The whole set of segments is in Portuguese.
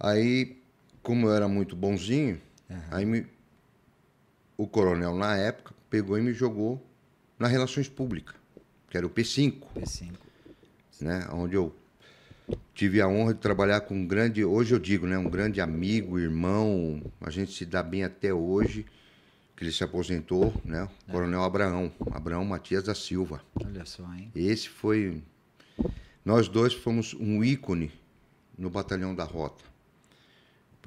Aí, como eu era muito bonzinho, uhum. aí me... o coronel, na época, pegou e me jogou na Relações Públicas, que era o P5. P5. Né? Onde eu tive a honra de trabalhar com um grande, hoje eu digo, né, um grande amigo, irmão, a gente se dá bem até hoje, que ele se aposentou, né, é. Coronel Abraão, Abraão Matias da Silva. Olha só, hein? Esse foi nós dois fomos um ícone no Batalhão da Rota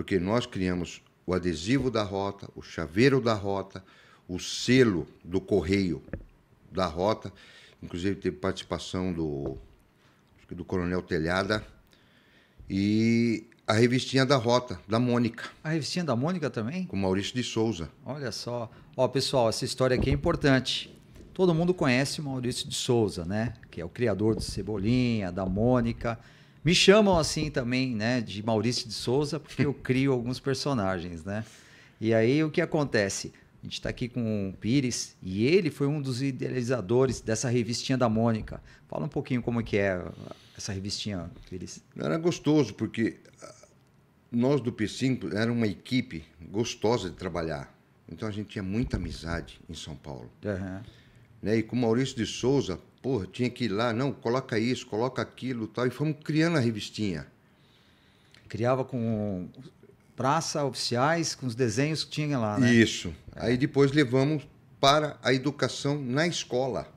porque nós criamos o adesivo da rota, o chaveiro da rota, o selo do correio da rota. Inclusive teve participação do, do Coronel Telhada e a revistinha da Rota, da Mônica. A revistinha da Mônica também? Com Maurício de Souza. Olha só. Ó, pessoal, essa história aqui é importante. Todo mundo conhece o Maurício de Souza, né? Que é o criador do Cebolinha, da Mônica. Me chamam assim também, né, de Maurício de Souza, porque eu crio alguns personagens, né? E aí o que acontece? A gente está aqui com o Pires e ele foi um dos idealizadores dessa revistinha da Mônica. Fala um pouquinho como é que é essa revistinha, Pires. Era gostoso, porque ah, nós do P5 era uma equipe gostosa de trabalhar. Então a gente tinha muita amizade em São Paulo. Uhum. Né? E com o Maurício de Souza, Pô, tinha que ir lá, não, coloca isso, coloca aquilo tal. E fomos criando a revistinha. Criava com praça, oficiais, com os desenhos que tinha lá, né? Isso. É. Aí depois levamos para a educação na escola,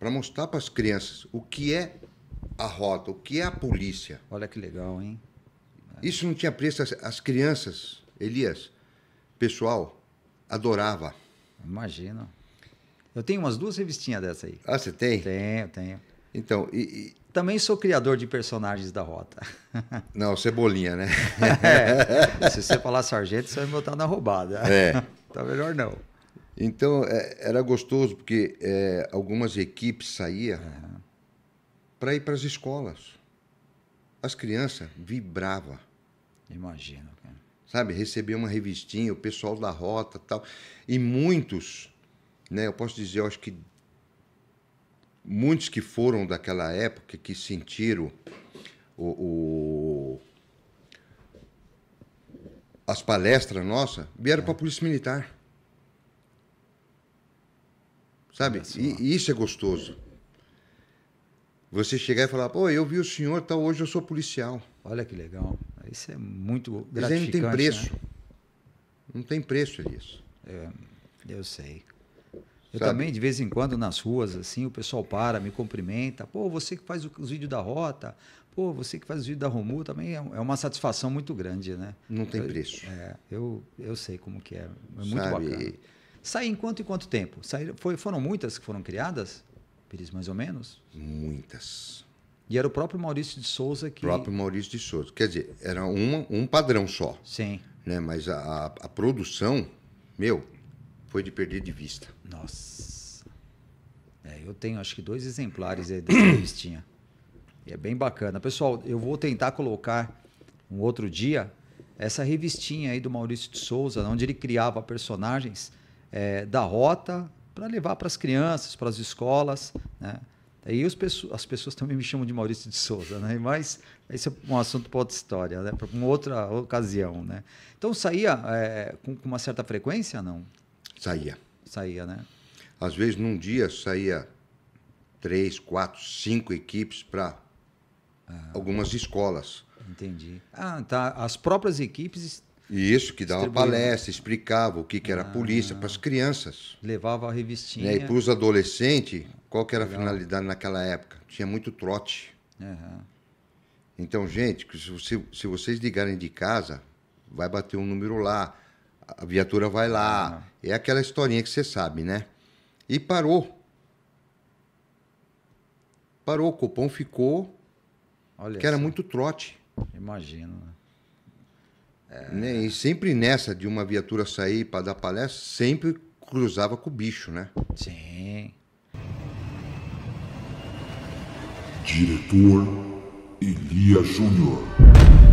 para mostrar para as crianças o que é a rota, o que é a polícia. Olha que legal, hein? Isso não tinha preço. As crianças, Elias, pessoal, adorava. Imagina. Eu tenho umas duas revistinhas dessa aí. Ah, você tem? Tenho, tenho. Então, e, e... Também sou criador de personagens da rota. Não, cebolinha, né? é. Se você falar sargento, você vai me botar na roubada. É. Tá melhor não. Então, é, era gostoso, porque é, algumas equipes saíam uhum. É. para ir para as escolas. As crianças vibravam. Imagina. Cara. Sabe, recebia uma revistinha, o pessoal da rota tal. E muitos né? Eu posso dizer, eu acho que muitos que foram daquela época que sentiram o, o as palestras nossas vieram é. para a Polícia Militar. Sabe? E, e, isso é gostoso. Você chegar e falar, pô, eu vi o senhor, tá, hoje eu sou policial. Olha que legal. Isso é muito gratificante. Isso aí não tem né? preço. Né? Não tem preço, Elias. É, eu sei. Eu também, de vez em quando, nas ruas, assim, o pessoal para, me cumprimenta. Pô, você que faz os vídeos da rota. Pô, você que faz os vídeos da Romu. Também é, é uma satisfação muito grande, né? Não tem preço. É, eu, eu sei como que é. É muito Sabe? bacana. Sai em quanto e quanto tempo? Saí, foi, foram muitas que foram criadas, Pires, mais ou menos? Muitas. E era o próprio Maurício de Souza que... O próprio Maurício de Souza. Quer dizer, era um, um padrão só. Sim. Né? Mas a, a, a produção, meu, foi de perder de vista. Nossa. É, eu tenho acho que dois exemplares aí dessa revistinha. E é bem bacana. Pessoal, eu vou tentar colocar um outro dia essa revistinha aí do Maurício de Souza, onde ele criava personagens é, da rota para levar para as crianças, para as escolas, né? Aí as pessoas também me chamam de Maurício de Souza, né? Mas esse é um assunto para outra história, né? para uma outra ocasião, né? Então saía é, com, com, uma certa frequência, não? Saía. Saía, né? Às vezes, num dia, saía três, quatro, cinco equipes para ah, algumas escolas. Entendi. Ah, tá. As próprias equipes. E isso, que dava né? palestra, explicava o que, que era ah, polícia para as crianças. Levava a revistinha. Né? E para os adolescentes, qual que era Legal. a finalidade naquela época? Tinha muito trote. Uhum. Então, gente, se, se vocês ligarem de casa, vai bater um número lá a viatura vai lá. Ah. É aquela historinha que você sabe, né? E parou. Parou, o cupom ficou. Olha que era muito trote. Imagino, né? É... Né, e sempre nessa de uma viatura sair para dar palestra, sempre cruzava com o bicho, né? Sim. Diretor Elia Júnior.